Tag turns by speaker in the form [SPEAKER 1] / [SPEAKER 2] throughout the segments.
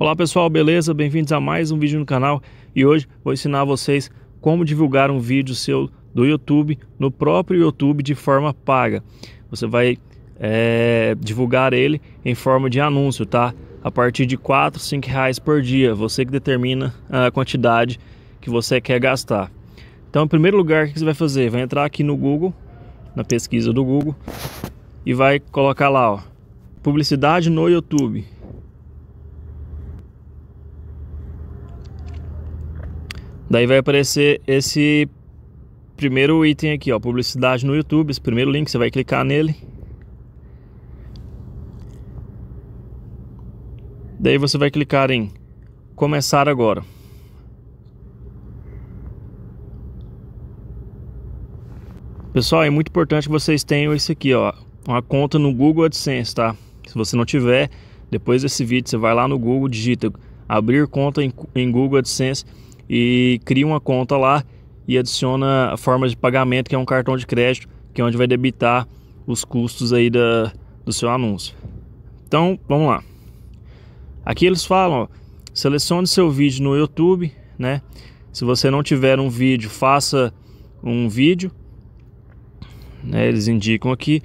[SPEAKER 1] Olá pessoal, beleza? Bem-vindos a mais um vídeo no canal e hoje vou ensinar a vocês como divulgar um vídeo seu do YouTube no próprio YouTube de forma paga. Você vai é, divulgar ele em forma de anúncio, tá? A partir de 4, 5 reais por dia, você que determina ah, a quantidade que você quer gastar. Então, em primeiro lugar, o que você vai fazer? Vai entrar aqui no Google, na pesquisa do Google, e vai colocar lá, ó, publicidade no YouTube Daí vai aparecer esse primeiro item aqui, ó, publicidade no YouTube, esse primeiro link, você vai clicar nele. Daí você vai clicar em começar agora. Pessoal, é muito importante que vocês tenham isso aqui, ó, uma conta no Google AdSense, tá? Se você não tiver, depois desse vídeo você vai lá no Google, digita abrir conta em, em Google AdSense e cria uma conta lá e adiciona a forma de pagamento, que é um cartão de crédito, que é onde vai debitar os custos aí da, do seu anúncio. Então, vamos lá. Aqui eles falam, ó, selecione seu vídeo no YouTube, né? Se você não tiver um vídeo, faça um vídeo. Né? Eles indicam aqui.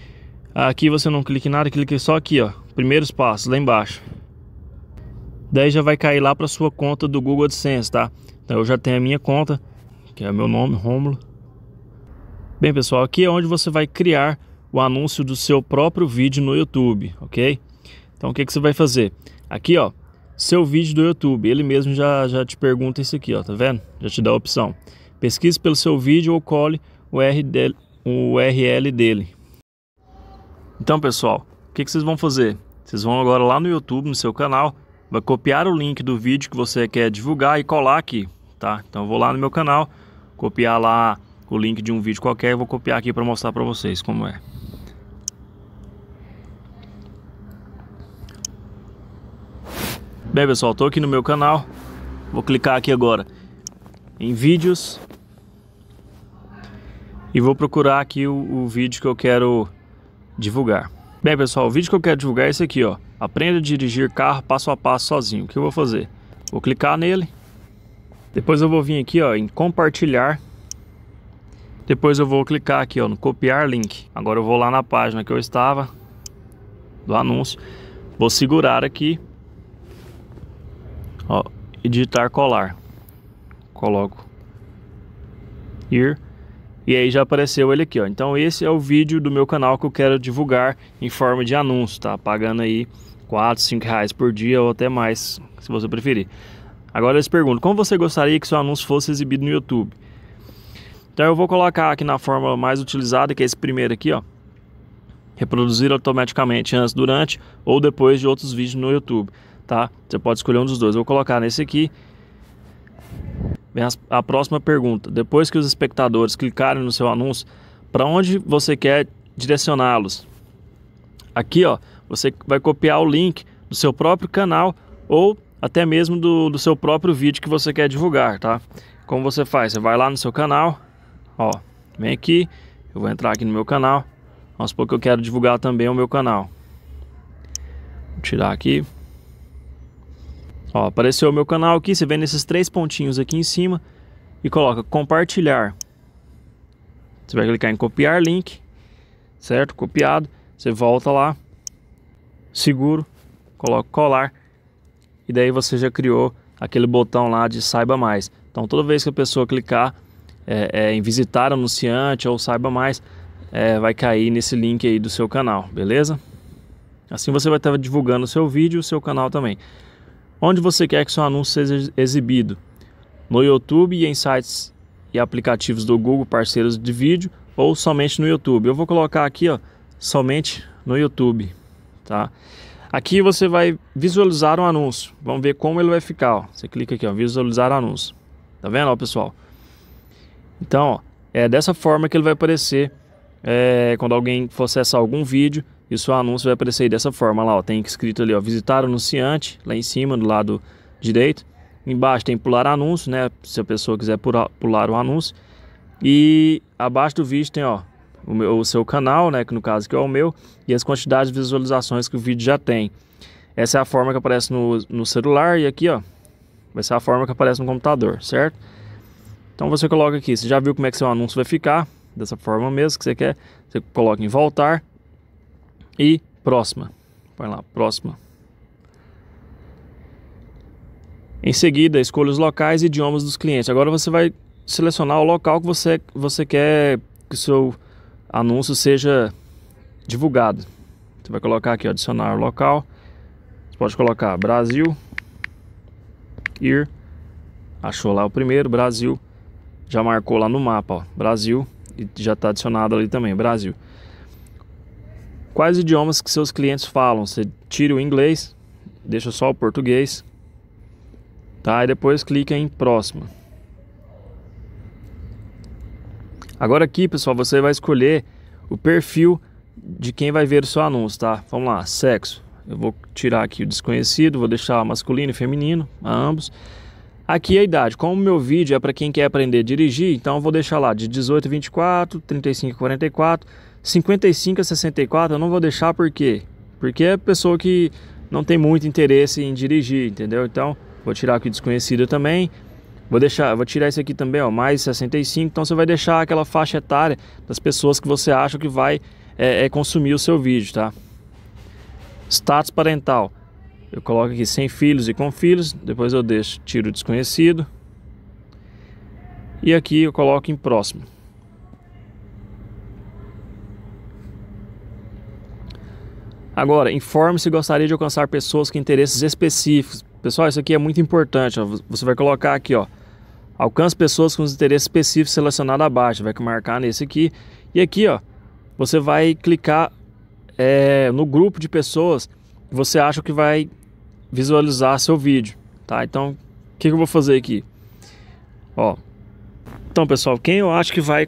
[SPEAKER 1] Aqui você não clica em nada, clique só aqui, ó. Primeiros passos, lá embaixo. Daí já vai cair lá para sua conta do Google AdSense, tá? Então eu já tenho a minha conta, que é meu nome, Romulo. Bem, pessoal, aqui é onde você vai criar o anúncio do seu próprio vídeo no YouTube, ok? Então o que, que você vai fazer? Aqui, ó, seu vídeo do YouTube, ele mesmo já, já te pergunta isso aqui, ó, tá vendo? Já te dá a opção. Pesquise pelo seu vídeo ou cole o, o URL dele. Então, pessoal, o que, que vocês vão fazer? Vocês vão agora lá no YouTube, no seu canal, vai copiar o link do vídeo que você quer divulgar e colar aqui, tá? Então eu vou lá no meu canal, copiar lá o link de um vídeo qualquer, e vou copiar aqui para mostrar para vocês como é. Bem pessoal, estou aqui no meu canal, vou clicar aqui agora em vídeos e vou procurar aqui o, o vídeo que eu quero divulgar. Bem, pessoal, o vídeo que eu quero divulgar é esse aqui, ó. Aprenda a dirigir carro passo a passo sozinho. O que eu vou fazer? Vou clicar nele. Depois eu vou vir aqui, ó, em compartilhar. Depois eu vou clicar aqui, ó, no copiar link. Agora eu vou lá na página que eu estava do anúncio. Vou segurar aqui. Ó, editar, colar. Coloco ir e aí já apareceu ele aqui, ó. Então esse é o vídeo do meu canal que eu quero divulgar em forma de anúncio, tá? Pagando aí 4, 5 reais por dia ou até mais, se você preferir. Agora eles perguntam, como você gostaria que seu anúncio fosse exibido no YouTube? Então eu vou colocar aqui na fórmula mais utilizada, que é esse primeiro aqui, ó. Reproduzir automaticamente antes, durante ou depois de outros vídeos no YouTube, tá? Você pode escolher um dos dois. Eu vou colocar nesse aqui Vem a próxima pergunta. Depois que os espectadores clicarem no seu anúncio, para onde você quer direcioná-los? Aqui, ó, você vai copiar o link do seu próprio canal ou até mesmo do, do seu próprio vídeo que você quer divulgar, tá? Como você faz? Você vai lá no seu canal, ó, vem aqui, eu vou entrar aqui no meu canal. Vamos supor que eu quero divulgar também o meu canal. Vou tirar aqui. Ó, apareceu o meu canal aqui, você vê nesses três pontinhos aqui em cima e coloca compartilhar. Você vai clicar em copiar link, certo? Copiado. Você volta lá, seguro, coloca colar e daí você já criou aquele botão lá de saiba mais. Então toda vez que a pessoa clicar é, é, em visitar anunciante ou saiba mais, é, vai cair nesse link aí do seu canal, beleza? Assim você vai estar divulgando o seu vídeo e o seu canal também onde você quer que seu anúncio seja exibido, no YouTube e em sites e aplicativos do Google parceiros de vídeo ou somente no YouTube. Eu vou colocar aqui, ó, somente no YouTube, tá? Aqui você vai visualizar um anúncio. Vamos ver como ele vai ficar, ó. Você clica aqui, ó, visualizar anúncio. Tá vendo, ó, pessoal? Então, ó, é dessa forma que ele vai aparecer é, quando alguém for acessar algum vídeo e o seu anúncio vai aparecer dessa forma lá, ó, tem escrito ali, ó, visitar anunciante, lá em cima do lado direito. Embaixo tem pular anúncio, né, se a pessoa quiser pular, o anúncio. E abaixo do vídeo tem, ó, o, meu, o seu canal, né, que no caso que é o meu, e as quantidades de visualizações que o vídeo já tem. Essa é a forma que aparece no, no celular e aqui, ó, vai ser a forma que aparece no computador, certo? Então você coloca aqui, você já viu como é que seu anúncio vai ficar, dessa forma mesmo que você quer, você coloca em voltar e próxima. Vai lá, próxima. Em seguida, escolha os locais e idiomas dos clientes. Agora você vai selecionar o local que você, você quer que o seu anúncio seja divulgado. Você vai colocar aqui, adicionar o local. Você pode colocar Brasil, ir, achou lá o primeiro, Brasil, já marcou lá no mapa, ó, Brasil, e já está adicionado ali também, Brasil. Quais idiomas que seus clientes falam? Você tira o inglês, deixa só o português, tá? E depois clica em próximo. Agora aqui, pessoal, você vai escolher o perfil de quem vai ver o seu anúncio, tá? Vamos lá, sexo. Eu vou tirar aqui o desconhecido, vou deixar masculino e feminino, ambos. Aqui é a idade, como meu vídeo é para quem quer aprender a dirigir, então eu vou deixar lá de 18 a 24, 35 a 44, 55 a 64 eu não vou deixar por quê? Porque é pessoa que não tem muito interesse em dirigir, entendeu? Então vou tirar aqui desconhecido também, Vou deixar, vou tirar esse aqui também, ó, mais 65. Então você vai deixar aquela faixa etária das pessoas que você acha que vai é, é consumir o seu vídeo, tá? Status parental eu coloco aqui sem filhos e com filhos, depois eu deixo tiro desconhecido. E aqui eu coloco em próximo. Agora, informe se gostaria de alcançar pessoas com interesses específicos. Pessoal, isso aqui é muito importante. Ó. Você vai colocar aqui, ó. Alcance pessoas com os interesses específicos selecionados abaixo. Vai marcar nesse aqui. E aqui, ó, você vai clicar é, no grupo de pessoas que você acha que vai visualizar seu vídeo, tá? Então, o que, que eu vou fazer aqui? Ó, então pessoal, quem eu acho que vai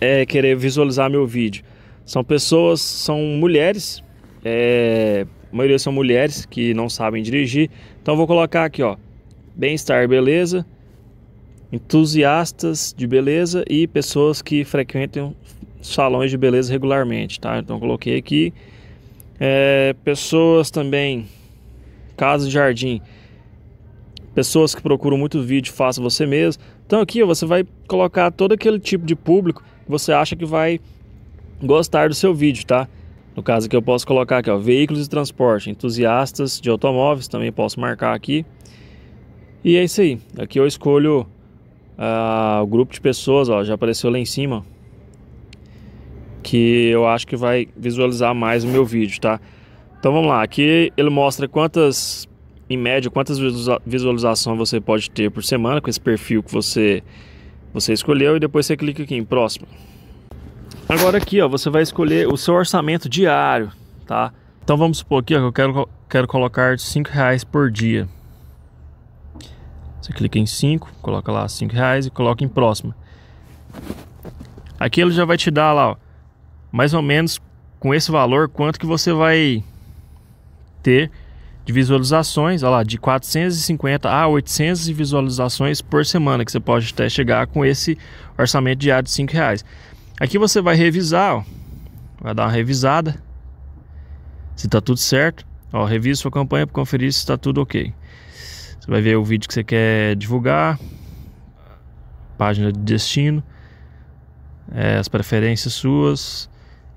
[SPEAKER 1] é, querer visualizar meu vídeo são pessoas, são mulheres, é, a maioria são mulheres que não sabem dirigir. Então vou colocar aqui, ó, bem-estar, beleza, entusiastas de beleza e pessoas que frequentam salões de beleza regularmente, tá? Então coloquei aqui é, pessoas também Casa Jardim. Pessoas que procuram muito vídeo, faça você mesmo. Então aqui você vai colocar todo aquele tipo de público que você acha que vai gostar do seu vídeo, tá? No caso aqui eu posso colocar aqui, ó, veículos de transporte, entusiastas de automóveis, também posso marcar aqui. E é isso aí. Aqui eu escolho ah, o grupo de pessoas, ó, já apareceu lá em cima, que eu acho que vai visualizar mais o meu vídeo, tá? Então vamos lá, aqui ele mostra quantas, em média, quantas visualizações você pode ter por semana com esse perfil que você, você escolheu e depois você clica aqui em próximo. Agora aqui, ó, você vai escolher o seu orçamento diário, tá? Então vamos supor aqui, ó, que eu quero, quero colocar 5 reais por dia. Você clica em 5, coloca lá 5 reais e coloca em próxima. Aqui ele já vai te dar lá, ó, mais ou menos com esse valor, quanto que você vai ter de visualizações, olha lá, de 450 a 800 visualizações por semana, que você pode até chegar com esse orçamento diário de 5 reais. Aqui você vai revisar, ó, vai dar uma revisada, se está tudo certo. Ó, revisa sua campanha para conferir se está tudo ok. Você vai ver o vídeo que você quer divulgar, página de destino, é, as preferências suas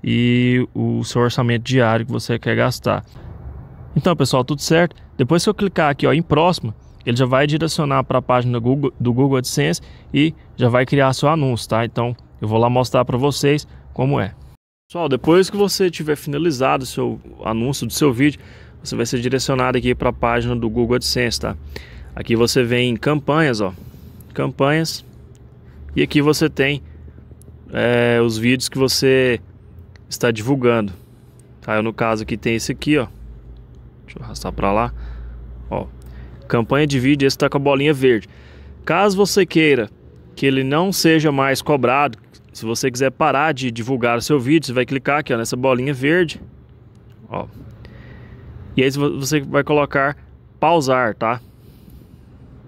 [SPEAKER 1] e o seu orçamento diário que você quer gastar. Então, pessoal, tudo certo? Depois que eu clicar aqui ó, em próximo, ele já vai direcionar para a página do Google, do Google AdSense e já vai criar seu anúncio, tá? Então, eu vou lá mostrar para vocês como é. Pessoal, depois que você tiver finalizado o seu anúncio do seu vídeo, você vai ser direcionado aqui para a página do Google AdSense, tá? Aqui você vem em campanhas, ó, campanhas, e aqui você tem é, os vídeos que você está divulgando. Tá? Eu, no caso aqui tem esse aqui, ó, eu arrastar para lá. Ó, campanha de vídeo, esse está com a bolinha verde. Caso você queira que ele não seja mais cobrado, se você quiser parar de divulgar o seu vídeo, você vai clicar aqui ó, nessa bolinha verde. Ó. E aí você vai colocar pausar, tá?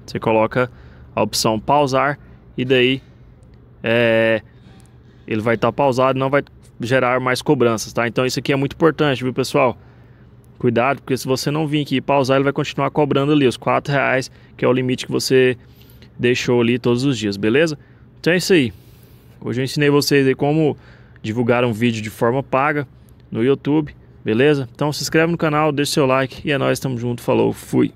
[SPEAKER 1] Você coloca a opção pausar e daí é, ele vai estar tá pausado, não vai gerar mais cobranças, tá? Então isso aqui é muito importante, viu, pessoal? Cuidado, porque se você não vir aqui e pausar, ele vai continuar cobrando ali os quatro reais, que é o limite que você deixou ali todos os dias, beleza? Então é isso aí. Hoje eu ensinei vocês aí como divulgar um vídeo de forma paga no YouTube, beleza? Então se inscreve no canal, deixa seu like e é nóis, tamo junto, falou, fui!